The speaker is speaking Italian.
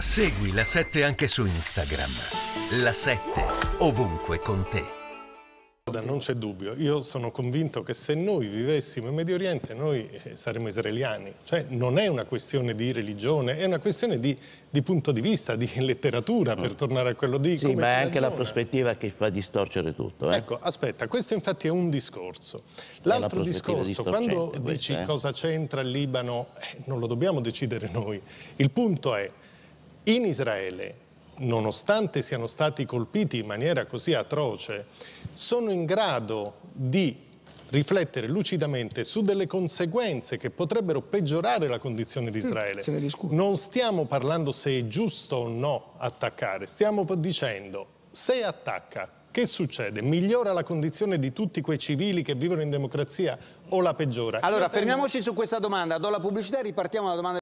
Segui la 7 anche su Instagram. La 7 ovunque con te. Non c'è dubbio, io sono convinto che se noi vivessimo in Medio Oriente noi eh, saremmo israeliani, cioè non è una questione di religione, è una questione di, di punto di vista, di letteratura, per mm. tornare a quello di... Sì, ma è anche ragiona. la prospettiva che fa distorcere tutto. Eh? Ecco, aspetta, questo infatti è un discorso. L'altro discorso, quando dici questa, eh? cosa c'entra il Libano, eh, non lo dobbiamo decidere noi, il punto è in Israele, nonostante siano stati colpiti in maniera così atroce, sono in grado di riflettere lucidamente su delle conseguenze che potrebbero peggiorare la condizione di mm, Israele. non stiamo parlando se è giusto o no attaccare, stiamo dicendo se attacca che succede? Migliora la condizione di tutti quei civili che vivono in democrazia o la peggiora? Allora, fermiamoci su questa domanda, do la pubblicità e ripartiamo alla domanda.